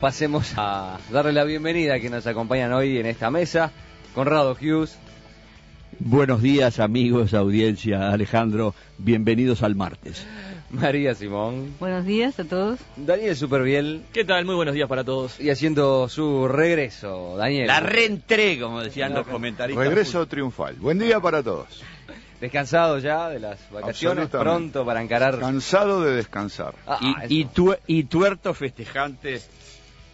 pasemos a darle la bienvenida a quienes nos acompañan hoy en esta mesa. Conrado Hughes. Buenos días amigos, audiencia, Alejandro, bienvenidos al martes. María Simón. Buenos días a todos. Daniel bien ¿Qué tal? Muy buenos días para todos. Y haciendo su regreso, Daniel. La reentré, como decían los comentaristas. Regreso triunfal. Buen día para todos. Descansado ya de las vacaciones, pronto para encarar. Cansado de descansar. Ah, y, tuerto ah, festejante... y festejantes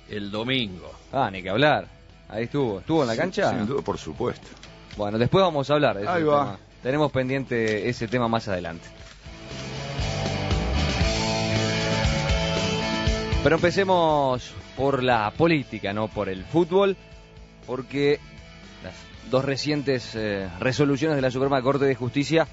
el domingo. Ah, ni que hablar. Ahí estuvo. ¿Estuvo en la cancha? Sin por supuesto. Bueno, después vamos a hablar. Ahí va. Tenemos pendiente ese tema más adelante. Pero empecemos por la política, no por el fútbol, porque las dos recientes eh, resoluciones de la Suprema Corte de Justicia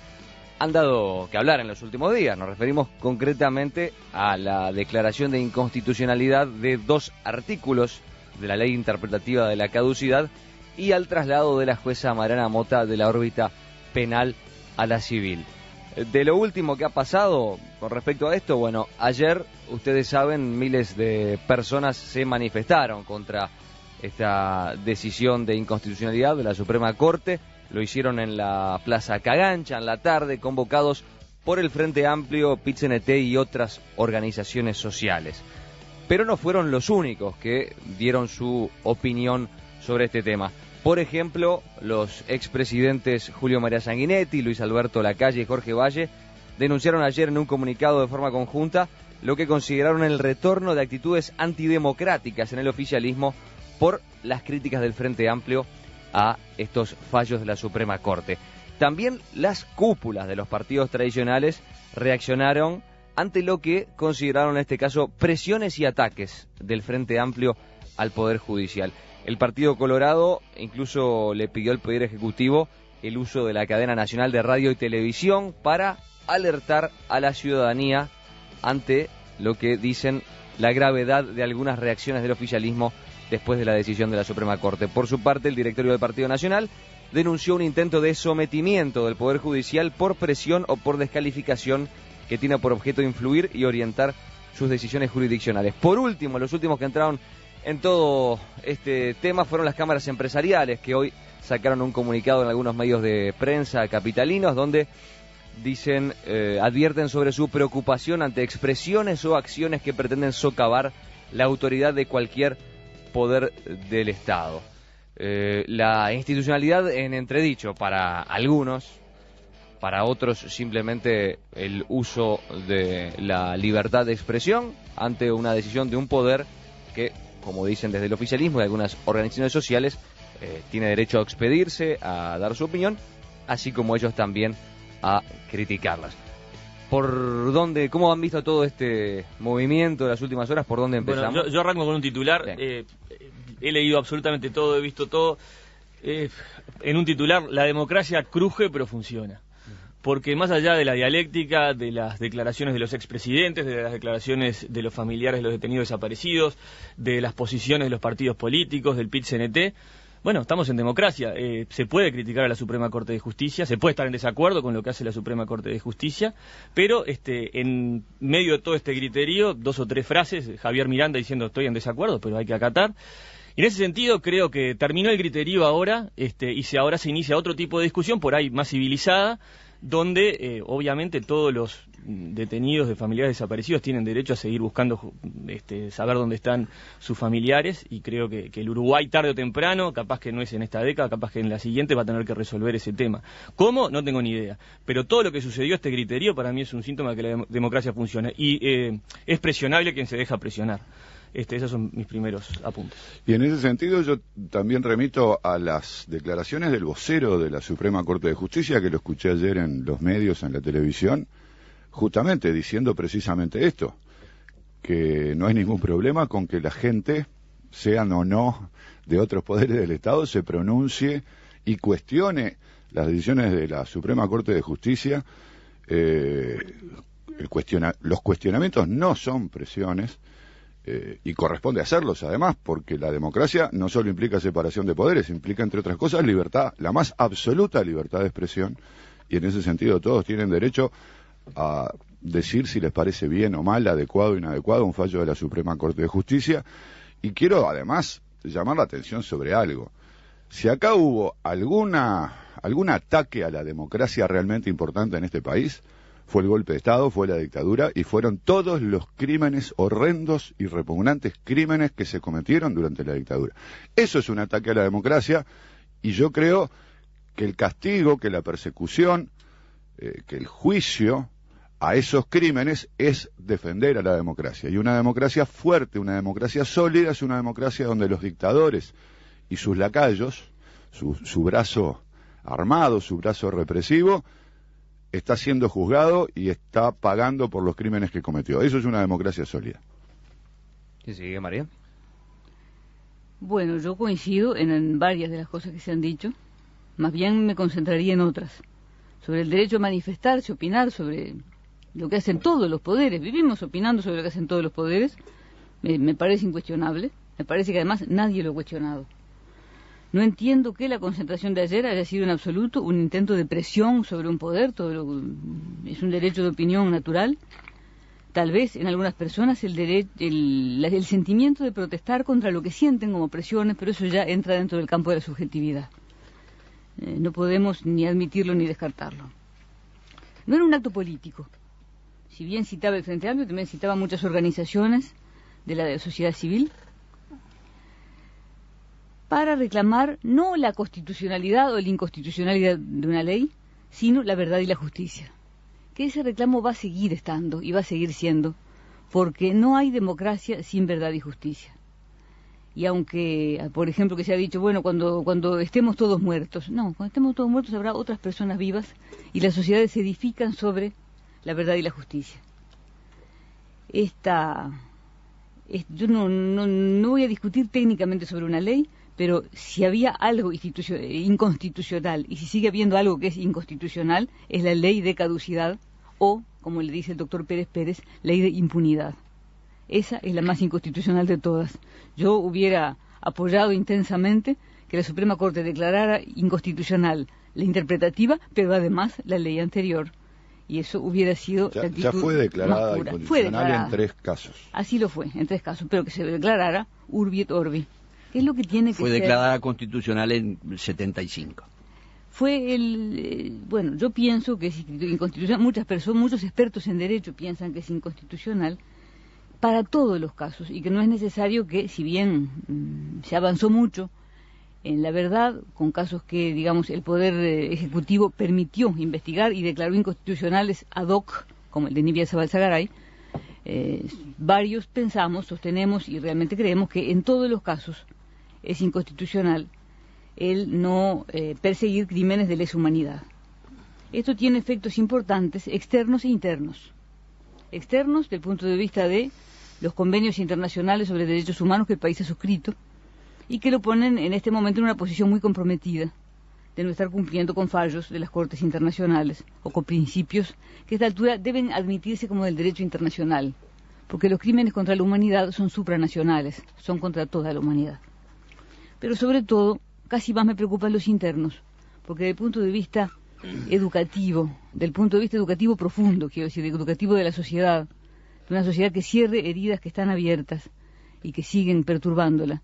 han dado que hablar en los últimos días. Nos referimos concretamente a la declaración de inconstitucionalidad de dos artículos de la ley interpretativa de la caducidad y al traslado de la jueza Marana Mota de la órbita penal a la civil. De lo último que ha pasado con respecto a esto, bueno, ayer ustedes saben miles de personas se manifestaron contra esta decisión de inconstitucionalidad de la Suprema Corte lo hicieron en la Plaza Cagancha en la tarde, convocados por el Frente Amplio, PITCNT y otras organizaciones sociales. Pero no fueron los únicos que dieron su opinión sobre este tema. Por ejemplo, los expresidentes Julio María Sanguinetti, Luis Alberto Lacalle y Jorge Valle denunciaron ayer en un comunicado de forma conjunta lo que consideraron el retorno de actitudes antidemocráticas en el oficialismo por las críticas del Frente Amplio a estos fallos de la Suprema Corte. También las cúpulas de los partidos tradicionales reaccionaron ante lo que consideraron en este caso presiones y ataques del Frente Amplio al Poder Judicial. El Partido Colorado incluso le pidió al Poder Ejecutivo el uso de la cadena nacional de radio y televisión para alertar a la ciudadanía ante lo que dicen la gravedad de algunas reacciones del oficialismo después de la decisión de la Suprema Corte. Por su parte, el directorio del Partido Nacional denunció un intento de sometimiento del Poder Judicial por presión o por descalificación que tiene por objeto influir y orientar sus decisiones jurisdiccionales. Por último, los últimos que entraron en todo este tema fueron las cámaras empresariales, que hoy sacaron un comunicado en algunos medios de prensa capitalinos donde dicen, eh, advierten sobre su preocupación ante expresiones o acciones que pretenden socavar la autoridad de cualquier poder del Estado. Eh, la institucionalidad en entredicho para algunos, para otros simplemente el uso de la libertad de expresión ante una decisión de un poder que, como dicen desde el oficialismo y algunas organizaciones sociales, eh, tiene derecho a expedirse, a dar su opinión, así como ellos también a criticarlas. ¿Por dónde, cómo han visto todo este movimiento de las últimas horas? ¿Por dónde empezamos? yo, yo, arranco con un titular he leído absolutamente todo, he visto todo. Eh, en un titular, la democracia cruje pero funciona. Porque más allá de la dialéctica, de las declaraciones de los expresidentes, de las declaraciones de los familiares de los detenidos desaparecidos, de las posiciones de los partidos políticos, del PIT-CNT, bueno, estamos en democracia. Eh, se puede criticar a la Suprema Corte de Justicia, se puede estar en desacuerdo con lo que hace la Suprema Corte de Justicia, pero este, en medio de todo este criterio, dos o tres frases, Javier Miranda diciendo estoy en desacuerdo, pero hay que acatar en ese sentido creo que terminó el criterio ahora este, y si ahora se inicia otro tipo de discusión, por ahí más civilizada, donde eh, obviamente todos los detenidos de familiares desaparecidos tienen derecho a seguir buscando este, saber dónde están sus familiares y creo que, el Uruguay tarde o temprano, capaz que no es en esta década, capaz que en la siguiente va a tener que resolver ese tema. ¿Cómo? No tengo ni idea. Pero todo lo que sucedió este criterio para mí es un síntoma de que la democracia funciona y eh, es presionable quien se deja presionar. Este, esos son mis primeros apuntes. Y en ese sentido yo también remito a las declaraciones del vocero de la Suprema Corte de Justicia, que lo escuché ayer en los medios, en la televisión, justamente diciendo precisamente esto, que no hay ningún problema con que la gente, sean o no de otros poderes del Estado, se pronuncie y cuestione las decisiones de la Suprema Corte de Justicia. Eh, los cuestionamientos no son presiones, eh, y corresponde hacerlos además, porque la democracia no solo implica separación de poderes, implica, entre otras cosas, libertad, la más absoluta libertad de expresión, y en ese sentido todos tienen derecho a decir si les parece bien o mal, adecuado o inadecuado, un fallo de la Suprema Corte de Justicia, y quiero además llamar la atención sobre algo. Si acá hubo alguna, algún ataque a la democracia realmente importante en este país, fue el golpe de Estado, fue la dictadura y fueron todos los crímenes horrendos y repugnantes crímenes que se cometieron durante la dictadura. Eso es un ataque a la democracia y yo creo que el castigo, que la persecución, eh, que el juicio a esos crímenes es defender a la democracia. Y una democracia fuerte, una democracia sólida, es una democracia donde los dictadores y sus lacayos, su brazo armado, su brazo represivo, está siendo juzgado y está pagando por los crímenes que cometió. Eso es una democracia sólida. ¿Qué sigue María? Bueno, yo coincido en, varias de las cosas que se han dicho, más bien me concentraría en otras, sobre el derecho a manifestarse, opinar sobre lo que hacen todos los poderes, vivimos opinando sobre lo que hacen todos los poderes, me parece incuestionable, me parece que además nadie lo ha cuestionado. No entiendo que la concentración de ayer haya sido en absoluto un intento de presión sobre un poder, todo lo, es un derecho de opinión natural. Tal vez en algunas personas el, el, sentimiento de protestar contra lo que sienten como presiones, pero eso ya entra dentro del campo de la subjetividad. Eh, no podemos ni admitirlo ni descartarlo. No era un acto político. Si bien citaba el Frente Amplio, también citaba muchas organizaciones de la sociedad civil para reclamar no la constitucionalidad o la inconstitucionalidad de una ley, sino la verdad y la justicia. Que ese reclamo va a seguir estando y va a seguir siendo, porque no hay democracia sin verdad y justicia. Y aunque, ah, por ejemplo, que se ha dicho, bueno, cuando, cuando estemos todos muertos, no, cuando estemos todos muertos habrá otras personas vivas y las sociedades se edifican sobre la verdad y la justicia. Esta, yo no, no voy a discutir técnicamente sobre una ley, pero si había algo inconstitucional y si sigue habiendo algo que es inconstitucional, es la ley de caducidad o, como le dice el doctor Pérez Pérez, ley de impunidad. Esa es la más inconstitucional de todas. Yo hubiera apoyado intensamente que la Suprema Corte declarara inconstitucional la interpretativa, pero además la ley anterior. Y eso hubiera sido. Ya, fue declarada inconstitucional en tres casos. Así lo fue, en tres casos, pero que se declarara urbi et orbi. ¿Qué Es lo que tiene que Fue declarada constitucional en 75 fue el eh, bueno yo pienso que es inconstitucional muchas personas muchos expertos en derecho piensan que es inconstitucional para todos los casos y que no es necesario que si bien mm, se avanzó mucho en la verdad con casos que digamos el poder eh, ejecutivo permitió investigar y declaró inconstitucionales ad hoc como el de Nibia Zabalzagaray eh, varios pensamos sostenemos y realmente creemos que en todos los casos es inconstitucional el no eh, perseguir crímenes de lesa humanidad. Esto tiene efectos importantes externos e internos. Externos del punto de vista de los convenios internacionales sobre derechos humanos que el país ha suscrito y que lo ponen en este momento en una posición muy comprometida de no estar cumpliendo con fallos de las Cortes internacionales o con principios que a esta altura deben admitirse como del derecho internacional, porque los crímenes contra la humanidad son supranacionales, son contra toda la humanidad pero sobre todo, casi más me preocupan los internos, porque desde el punto de vista educativo, del punto de vista educativo profundo, quiero decir, educativo de la sociedad, de una sociedad que cierre heridas que están abiertas y que siguen perturbándola.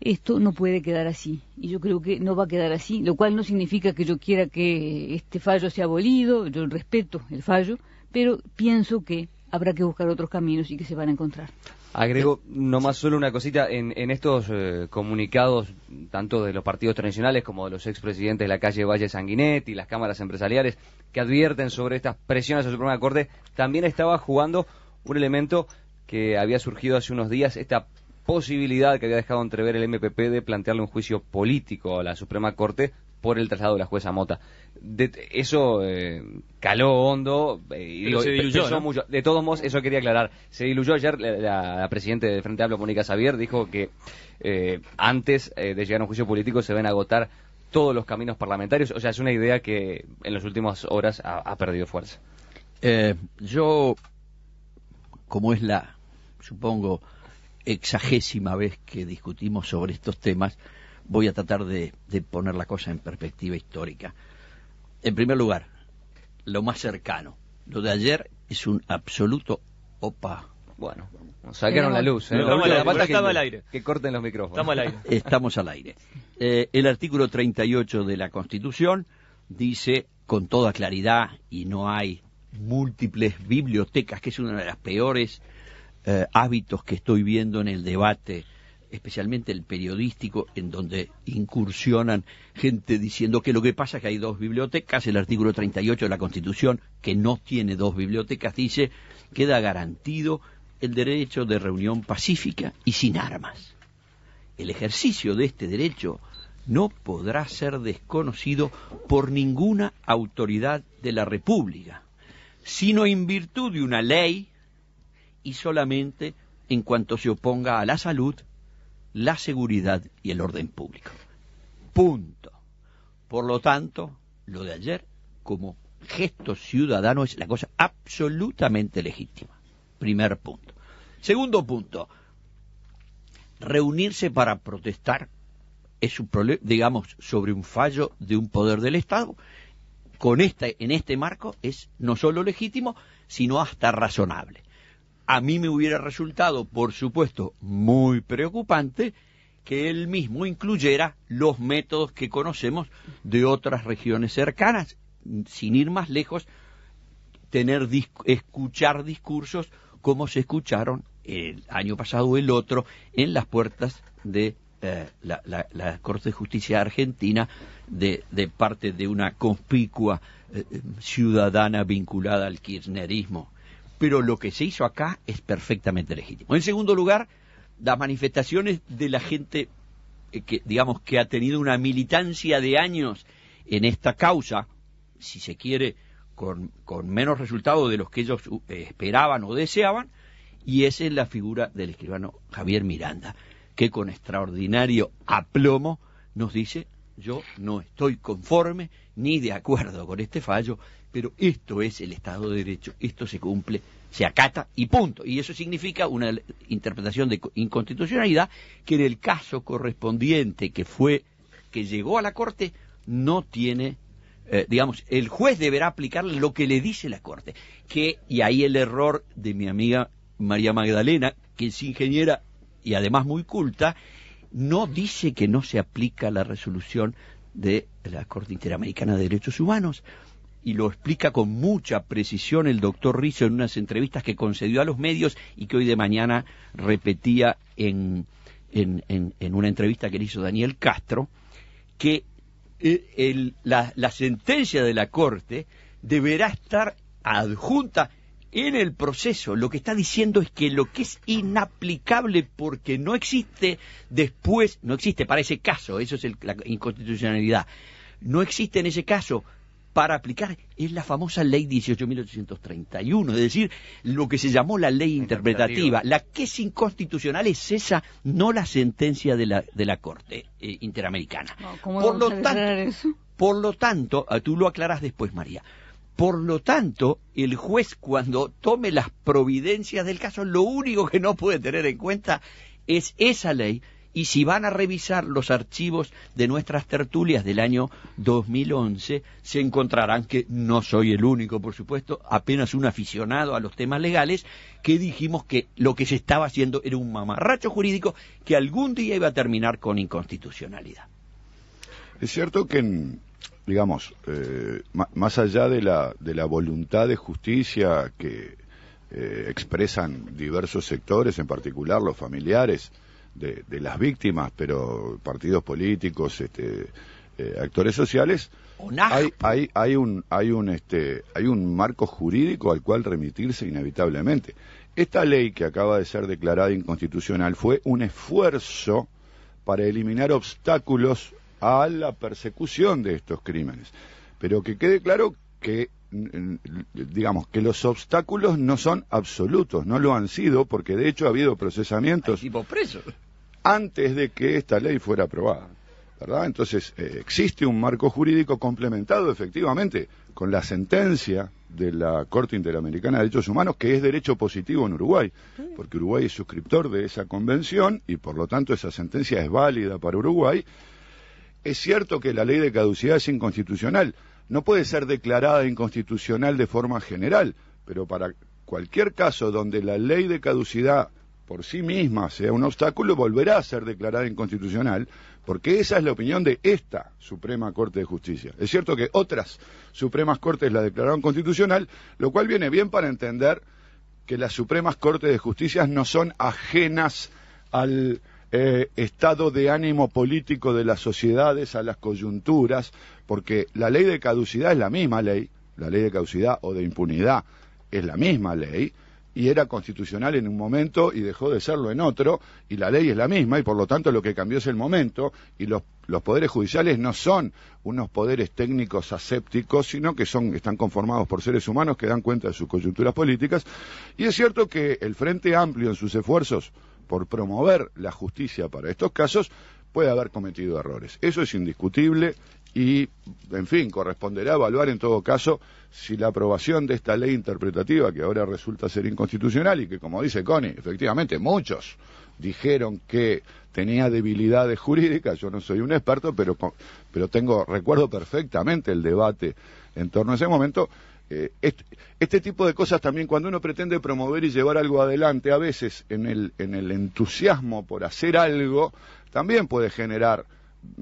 Esto no puede quedar así, y yo creo que no va a quedar así, lo cual no significa que yo quiera que este fallo sea abolido, yo respeto el fallo, pero pienso que habrá que buscar otros caminos y que se van a encontrar. Agrego nomás solo una cosita, en, estos eh, comunicados, tanto de los partidos tradicionales como de los expresidentes de la calle Valle Sanguinetti y las cámaras empresariales, que advierten sobre estas presiones a la Suprema Corte, también estaba jugando un elemento que había surgido hace unos días, esta posibilidad que había dejado entrever el MPP de plantearle un juicio político a la Suprema Corte por el traslado de la jueza Mota. eso eh, caló hondo eh, y se diluyó, De todos modos, eso quería aclarar. Se diluyó ayer, la, presidenta del Frente Amplio, Mónica Xavier, dijo que eh, antes de llegar a un juicio político se ven agotar todos los caminos parlamentarios. O sea, es una idea que en las últimas horas ha perdido fuerza. yo, como es la, supongo, exagésima vez que discutimos sobre estos temas, voy a tratar de, poner la cosa en perspectiva histórica. En primer lugar, lo más cercano. Lo de ayer es un absoluto opa. Bueno, nos sacaron la luz. ¿eh? estamos, al aire. Que corten los micrófonos. Estamos al aire. Estamos al aire. Eh, el artículo 38 de la Constitución dice con toda claridad, y no hay múltiples bibliotecas, que es uno de los peores eh, hábitos que estoy viendo en el debate especialmente el periodístico, en donde incursionan gente diciendo que lo que pasa es que hay dos bibliotecas, el artículo 38 de la Constitución, que no tiene dos bibliotecas, dice, queda garantido el derecho de reunión pacífica y sin armas. El ejercicio de este derecho no podrá ser desconocido por ninguna autoridad de la República, sino en virtud de una ley y solamente en cuanto se oponga a la salud, la seguridad y el orden público. Punto. Por lo tanto, lo de ayer como gesto ciudadano es la cosa absolutamente legítima. Primer punto. Segundo punto. Reunirse para protestar es un problema, digamos, sobre un fallo de un poder del Estado. Con esta, en este marco es no solo legítimo, sino hasta razonable a mí me hubiera resultado, por supuesto, muy preocupante que él mismo incluyera los métodos que conocemos de otras regiones cercanas, sin ir más lejos, tener escuchar discursos como se escucharon el año pasado el otro en las puertas de eh, la, Corte de Justicia Argentina de, parte de una conspicua eh, eh, ciudadana vinculada al kirchnerismo pero lo que se hizo acá es perfectamente legítimo. En segundo lugar, las manifestaciones de la gente eh, que, digamos, que ha tenido una militancia de años en esta causa, si se quiere, con, con menos resultados de los que ellos uh, eh, esperaban o deseaban, y esa es la figura del escribano Javier Miranda, que con extraordinario aplomo nos dice, yo no estoy conforme ni de acuerdo con este fallo, pero esto es el Estado de Derecho, esto se cumple, se acata y punto. Y eso significa una interpretación de inconstitucionalidad que en el caso correspondiente que fue, que llegó a la Corte, no tiene, eh, digamos, el juez deberá aplicar lo que le dice la Corte. Que, y ahí el error de mi amiga María Magdalena, que es ingeniera y además muy culta, no dice que no se aplica la resolución de la Corte Interamericana de Derechos Humanos y lo explica con mucha precisión el doctor Rizzo en unas entrevistas que concedió a los medios y que hoy de mañana repetía en, en, una entrevista que le hizo Daniel Castro, que eh, la, sentencia de la Corte deberá estar adjunta en el proceso. Lo que está diciendo es que lo que es inaplicable porque no existe después, no existe para ese caso, eso es la inconstitucionalidad, no existe en ese caso para aplicar es la famosa ley 18.831, es decir, lo que se llamó la ley interpretativa. La que es inconstitucional es esa, no la sentencia de la, de la Corte eh, Interamericana. por, lo tanto, por lo tanto, tú lo aclarás después, María. Por lo tanto, el juez cuando tome las providencias del caso, lo único que no puede tener en cuenta es esa ley y si van a revisar los archivos de nuestras tertulias del año 2011, se encontrarán que no soy el único, por supuesto, apenas un aficionado a los temas legales, que dijimos que lo que se estaba haciendo era un mamarracho jurídico que algún día iba a terminar con inconstitucionalidad. Es cierto que digamos, eh, más allá de la, voluntad de justicia que eh, expresan diversos sectores, en particular los familiares, de, las víctimas, pero partidos políticos, este, eh, actores sociales, hay, hay, hay, un, hay, un, este, hay un marco jurídico al cual remitirse inevitablemente. Esta ley que acaba de ser declarada inconstitucional fue un esfuerzo para eliminar obstáculos a la persecución de estos crímenes. Pero que quede claro que mm, mm, digamos que los obstáculos no son absolutos, no lo han sido porque de hecho ha habido procesamientos. preso antes de que esta ley fuera aprobada. ¿verdad? Entonces, eh, existe un marco jurídico complementado efectivamente con la sentencia de la Corte Interamericana de Derechos Humanos, que es derecho positivo en Uruguay, porque Uruguay es suscriptor de esa convención y por lo tanto esa sentencia es válida para Uruguay. Es cierto que la ley de caducidad es inconstitucional, no puede ser declarada inconstitucional de forma general, pero para cualquier caso donde la ley de caducidad por sí misma sea un obstáculo, volverá a ser declarada inconstitucional, porque esa es la opinión de esta Suprema Corte de Justicia. Es cierto que otras Supremas Cortes la declararon constitucional, lo cual viene bien para entender que las Supremas Cortes de Justicia no son ajenas al eh, estado de ánimo político de las sociedades, a las coyunturas, porque la ley de caducidad es la misma ley, la ley de caducidad o de impunidad es la misma ley, y era constitucional en un momento y dejó de serlo en otro, y la ley es la misma, y por lo tanto lo que cambió es el momento, y los, poderes judiciales no son unos poderes técnicos asépticos, sino que son, están conformados por seres humanos que dan cuenta de sus coyunturas políticas, y es cierto que el Frente Amplio en sus esfuerzos por promover la justicia para estos casos puede haber cometido errores. Eso es indiscutible y, en fin, corresponderá evaluar en todo caso si la aprobación de esta ley interpretativa, que ahora resulta ser inconstitucional y que, como dice Connie, efectivamente muchos dijeron que tenía debilidades jurídicas, yo no soy un experto, pero, pero tengo, recuerdo perfectamente el debate en torno a ese momento. este, este, tipo de cosas también, cuando uno pretende promover y llevar algo adelante, a veces en el, en el entusiasmo por hacer algo, también puede generar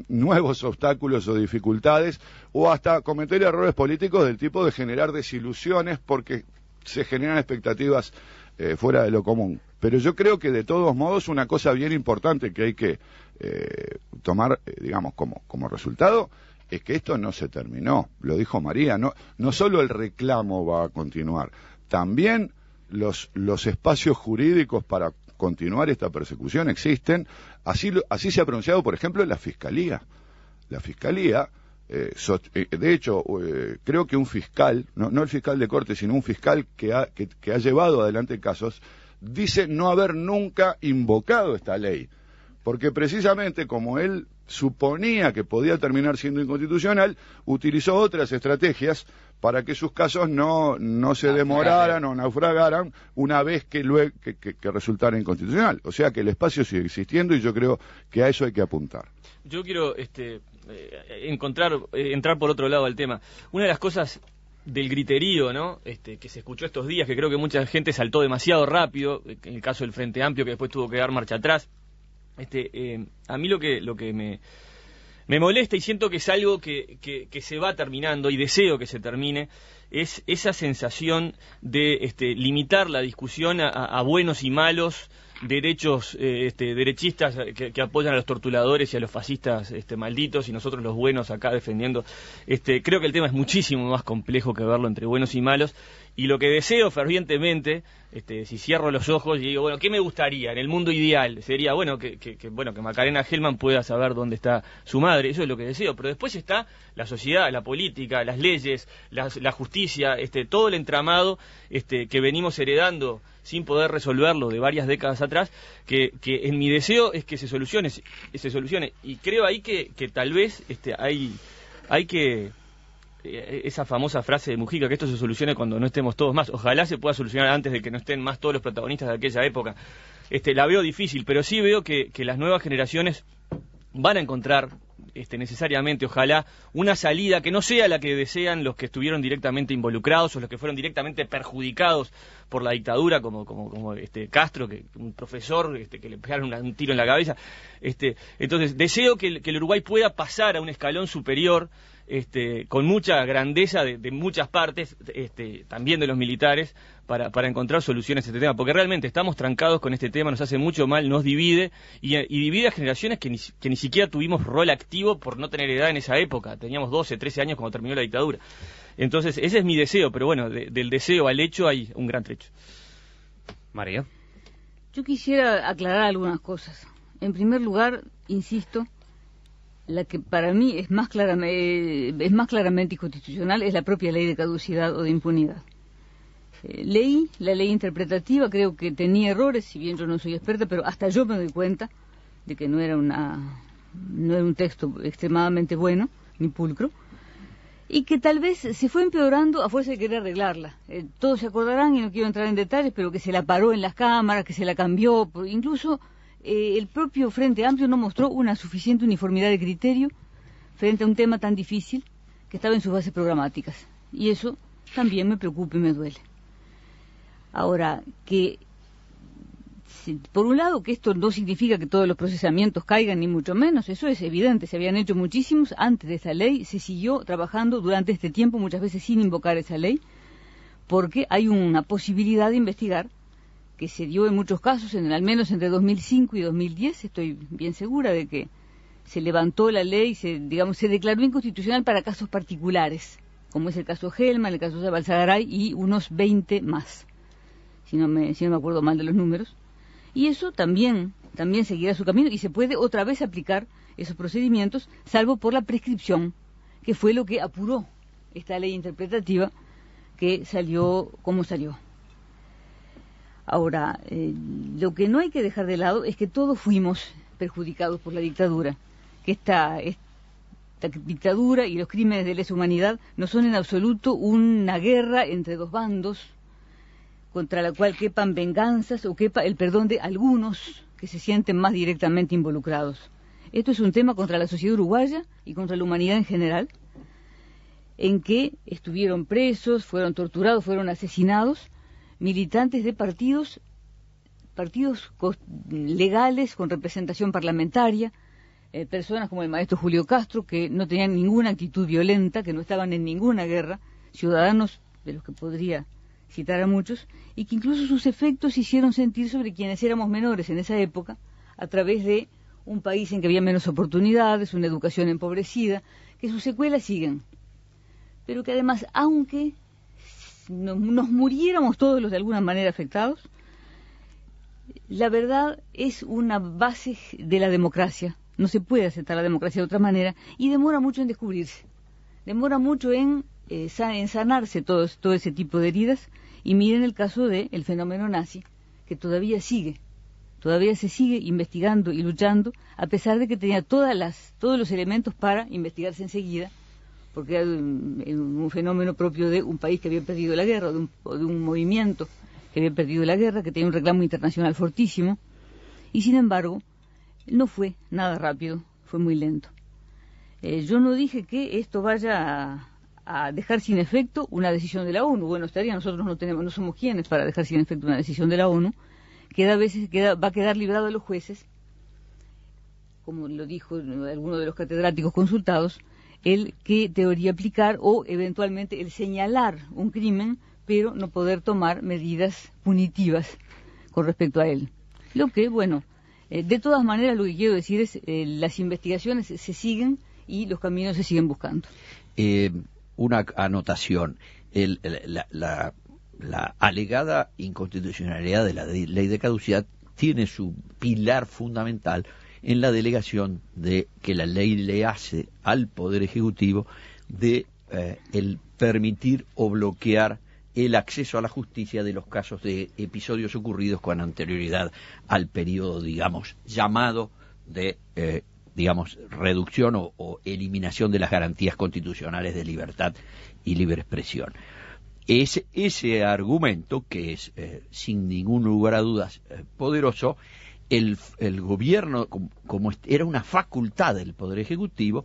nuevos obstáculos o dificultades o hasta cometer errores políticos del tipo de generar desilusiones porque se generan expectativas eh, fuera de lo común. Pero yo creo que de todos modos una cosa bien importante que hay que eh, tomar, eh, digamos, como, como resultado es que esto no se terminó, lo dijo María, no, no solo el reclamo va a continuar, también los, los espacios jurídicos para continuar esta persecución, existen. Así, así se ha pronunciado, por ejemplo, la Fiscalía. La Fiscalía, eh, eh, de hecho, eh, creo que un fiscal, no, el fiscal de corte, sino un fiscal que ha, que ha llevado adelante casos, dice no haber nunca invocado esta ley. Porque precisamente como él suponía que podía terminar siendo inconstitucional, utilizó otras estrategias para que sus casos no, se demoraran o naufragaran una vez que, luego, que, resultara inconstitucional. O sea que el espacio sigue existiendo y yo creo que a eso hay que apuntar. Yo quiero este, eh, encontrar, eh, entrar por otro lado al tema. Una de las cosas del griterío, ¿no? Este, que se escuchó estos días, que creo que mucha gente saltó demasiado rápido, eh, en el caso del Frente Amplio, que después tuvo que dar marcha atrás. Este, a mí lo que, lo que me, me molesta y siento que es algo que, que, se va terminando y deseo que se termine, es esa sensación de este, limitar la discusión a buenos y malos, derechos eh, este, derechistas que, apoyan a los torturadores y a los fascistas este, malditos y nosotros los buenos acá defendiendo. Este, creo que el tema es muchísimo más complejo que verlo entre buenos y malos y lo que deseo fervientemente, este, si cierro los ojos y digo, bueno, ¿qué me gustaría en el mundo ideal? Sería, bueno, que, bueno, que Macarena Gelman pueda saber dónde está su madre, eso es lo que deseo, pero después está la sociedad, la política, las leyes, la, la justicia, este, todo el entramado este, que venimos heredando sin poder resolverlo de varias décadas atrás, que, en mi deseo es que se solucione, se solucione. Y creo ahí que, tal vez este, hay, hay que eh, esa famosa frase de Mujica, que esto se solucione cuando no estemos todos más. Ojalá se pueda solucionar antes de que no estén más todos los protagonistas de aquella época. Este, la veo difícil, pero sí veo que, que las nuevas generaciones van a encontrar este, necesariamente, ojalá, una salida que no sea la que desean los que estuvieron directamente involucrados o los que fueron directamente perjudicados por la dictadura, como, como, como este, Castro, que, un profesor este, que le pegaron un tiro en la cabeza. Este, entonces, deseo que el Uruguay pueda pasar a un escalón superior este, con mucha grandeza de, muchas partes, este, también de los militares, para, para, encontrar soluciones a este tema, porque realmente estamos trancados con este tema, nos hace mucho mal, nos divide y, divide a generaciones que ni, siquiera tuvimos rol activo por no tener edad en esa época, teníamos 12, 13 años cuando terminó la dictadura. Entonces, ese es mi deseo, pero bueno, del deseo al hecho hay un gran trecho. María. Yo quisiera aclarar algunas cosas. En primer lugar, insisto, la que para mí es más, claramente, es más claramente inconstitucional es la propia ley de caducidad o de impunidad. Eh, leí la ley interpretativa, creo que tenía errores, si bien yo no soy experta, pero hasta yo me doy cuenta de que no era, una, un texto extremadamente bueno ni pulcro y que tal vez se fue empeorando a fuerza de querer arreglarla. Eh, todos se acordarán, y no quiero entrar en detalles, pero que se la paró en las cámaras, que se la cambió, incluso eh, el propio Frente Amplio no mostró una suficiente uniformidad de criterio frente a un tema tan difícil que estaba en sus bases programáticas. Y eso también me preocupa y me duele. Ahora, que por un lado, que esto no significa que todos los procesamientos caigan, ni mucho menos, eso es evidente, se habían hecho muchísimos antes de esa ley, se siguió trabajando durante este tiempo, muchas veces sin invocar esa ley, porque hay una posibilidad de investigar que se dio en muchos casos, en, al menos entre 2005 y 2010, estoy bien segura de que se levantó la ley, se, digamos, se declaró inconstitucional para casos particulares, como es el caso Helman, el caso de Balsagaray y unos 20 más, si no, me, si acuerdo mal de los números. Y eso también, también seguirá su camino y se puede otra vez aplicar esos procedimientos, salvo por la prescripción, que fue lo que apuró esta ley interpretativa que salió como salió. Ahora, eh, lo que no hay que dejar de lado es que todos fuimos perjudicados por la dictadura, que esta, esta dictadura y los crímenes de lesa humanidad no son en absoluto una guerra entre dos bandos contra la cual quepan venganzas o quepa el perdón de algunos que se sienten más directamente involucrados. Esto es un tema contra la sociedad uruguaya y contra la humanidad en general, en que estuvieron presos, fueron torturados, fueron asesinados militantes de partidos, partidos legales con representación parlamentaria, eh, personas como el maestro Julio Castro, que no tenían ninguna actitud violenta, que no estaban en ninguna guerra, ciudadanos de los que podría citar a muchos, y que incluso sus efectos hicieron sentir sobre quienes éramos menores en esa época, a través de un país en que había menos oportunidades, una educación empobrecida, que sus secuelas siguen. Pero que además, aunque nos, muriéramos todos los de alguna manera afectados, la verdad es una base de la democracia. No se puede aceptar la democracia de otra manera y demora mucho en descubrirse. Demora mucho en, eh, sanarse todo, todo ese tipo de heridas. Y miren el caso del el fenómeno nazi, que todavía sigue. Todavía se sigue investigando y luchando, a pesar de que tenía todas las, todos los elementos para investigarse enseguida porque era un, fenómeno propio de un país que había perdido la guerra, de un, de un movimiento que había perdido la guerra, que tenía un reclamo internacional fortísimo, y sin embargo no fue nada rápido, fue muy lento. Eh, yo no dije que esto vaya a, dejar sin efecto una decisión de la ONU. Bueno, estaría, nosotros no, tenemos, no somos quienes para dejar sin efecto una decisión de la ONU. Queda a veces, queda, va a quedar librado a los jueces, como lo dijo alguno de los catedráticos consultados, el que teoría aplicar o eventualmente el señalar un crimen, pero no poder tomar medidas punitivas con respecto a él. Lo que, bueno, eh, de todas maneras lo que quiero decir es eh, las investigaciones se siguen y los caminos se siguen buscando. Eh, una anotación. la alegada inconstitucionalidad de la ley de caducidad tiene su pilar fundamental en la delegación de que la ley le hace al Poder Ejecutivo de eh, el permitir o bloquear el acceso a la justicia de los casos de episodios ocurridos con anterioridad al periodo, digamos, llamado de, eh, digamos, reducción o, eliminación de las garantías constitucionales de libertad y libre expresión. ese argumento que es, eh, sin ningún lugar a dudas, poderoso, el, gobierno, como era una facultad del Poder Ejecutivo,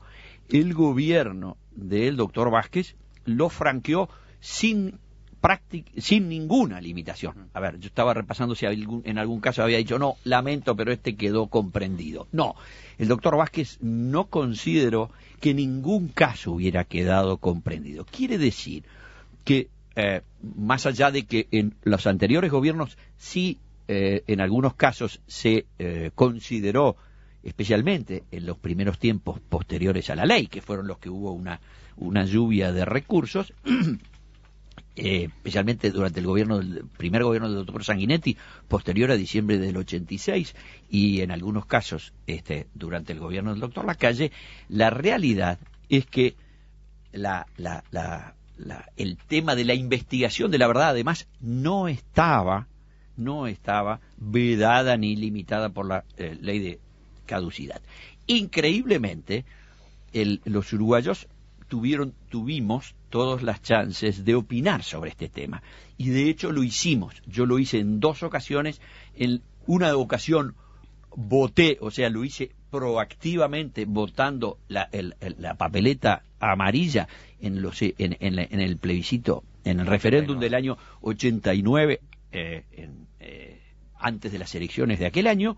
el gobierno del doctor Vázquez lo franqueó sin sin ninguna limitación. A ver, yo estaba repasando si en algún caso había dicho, no, lamento, pero este quedó comprendido. No, el doctor Vázquez no consideró que ningún caso hubiera quedado comprendido. Quiere decir que, eh, más allá de que en los anteriores gobiernos sí eh, en algunos casos se eh, consideró, especialmente en los primeros tiempos posteriores a la ley, que fueron los que hubo una, lluvia de recursos, eh, especialmente durante el gobierno del primer gobierno del doctor Sanguinetti, posterior a diciembre del 86 y en algunos casos este, durante el gobierno del doctor Lacalle, la realidad es que la, la, la, el tema de la investigación de la verdad además no estaba no estaba vedada ni limitada por la eh, ley de caducidad. Increíblemente, los uruguayos tuvieron, tuvimos todas las chances de opinar sobre este tema. Y de hecho lo hicimos. Yo lo hice en dos ocasiones. En una ocasión voté, o sea, lo hice proactivamente votando la, papeleta amarilla en, los, en, el plebiscito, en el referéndum del año 89 eh, eh, antes de las elecciones de aquel año,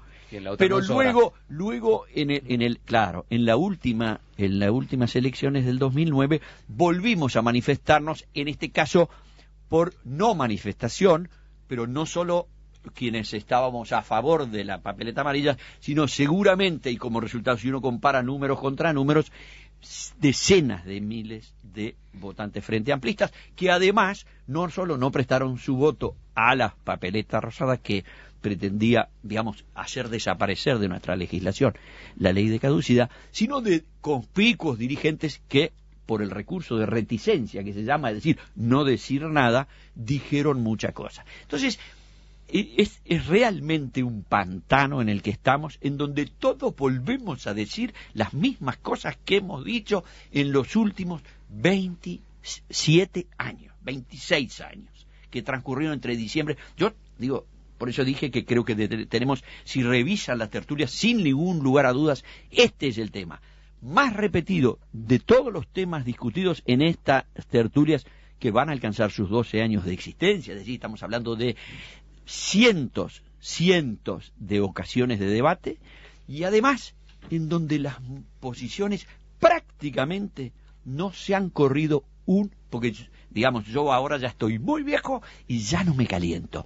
pero luego, luego en el, claro, en la última, en las últimas elecciones del 2009 volvimos a manifestarnos, en este caso por no manifestación, pero no solo quienes estábamos a favor de la papeleta amarilla, sino seguramente, y como resultado, si uno compara números contra números, decenas de miles de votantes frente amplistas, que además no solo no prestaron su voto a las papeletas rosadas que pretendía, digamos, hacer desaparecer de nuestra legislación la ley de caducidad, sino de conspicuos dirigentes que, por el recurso de reticencia que se llama, es decir, no decir nada, dijeron mucha cosa. Entonces, e-, es, es, realmente un pantano en el que estamos, en donde todos volvemos a decir las mismas cosas que hemos dicho en los últimos 27 años, 26 años que transcurrieron entre diciembre. Yo digo, por eso dije que creo que tenemos, si revisan las tertulias, sin ningún lugar a dudas, este es el tema más repetido de todos los temas discutidos en estas tertulias que van a alcanzar sus 12 años de existencia. Es decir, estamos hablando de cientos, cientos de ocasiones de debate y además en donde las posiciones prácticamente no se han corrido un, porque digamos, yo ahora ya estoy muy viejo y ya no me caliento.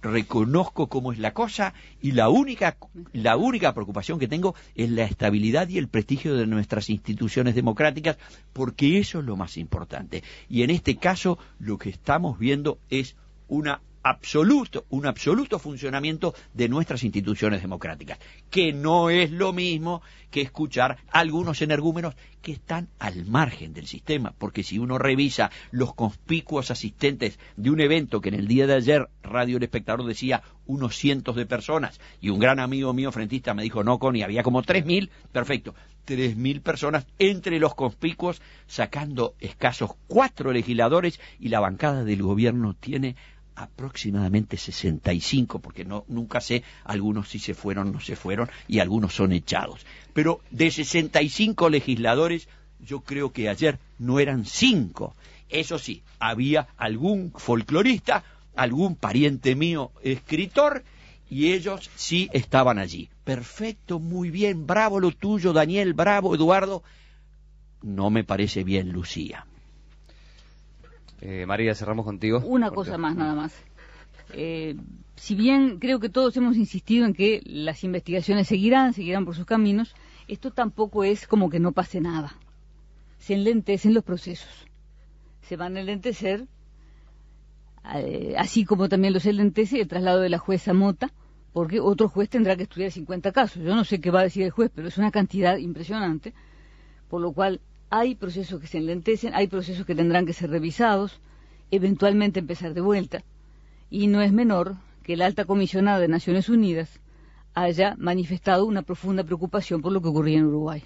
Reconozco cómo es la cosa y la única, la única preocupación que tengo es la estabilidad y el prestigio de nuestras instituciones democráticas, porque eso es lo más importante. Y en este caso lo que estamos viendo es una absoluto, un absoluto funcionamiento de nuestras instituciones democráticas, que no es lo mismo que escuchar algunos energúmenos que están al margen del sistema, porque si uno revisa los conspicuos asistentes de un evento que en el día de ayer Radio El Espectador decía unos cientos de personas, y un gran amigo mío frentista me dijo, no, Connie, había como tres mil, perfecto, tres mil personas entre los conspicuos, sacando escasos cuatro legisladores, y la bancada del gobierno tiene aproximadamente 65, porque no, nunca sé, algunos sí se fueron, no se fueron, y algunos son echados. Pero de 65 legisladores, yo creo que ayer no eran 5. Eso sí, había algún folclorista, algún pariente mío escritor, y ellos sí estaban allí. Perfecto, muy bien, bravo lo tuyo, Daniel, bravo, Eduardo. No me parece bien, Lucía. Eh, María, cerramos contigo. Una cosa más, nada más. Eh, si bien creo que todos hemos insistido en que las investigaciones seguirán, seguirán por sus caminos, esto tampoco es como que no pase nada. Se enlentecen los procesos. Se van a enlentecer, eh, así como también los enlentece el traslado de la jueza Mota, porque otro juez tendrá que estudiar 50 casos. Yo no sé qué va a decir el juez, pero es una cantidad impresionante, por lo cual hay procesos que se enlentecen, hay procesos que tendrán que ser revisados, eventualmente empezar de vuelta. Y no es menor que la alta comisionada de Naciones Unidas haya manifestado una profunda preocupación por lo que ocurría en Uruguay.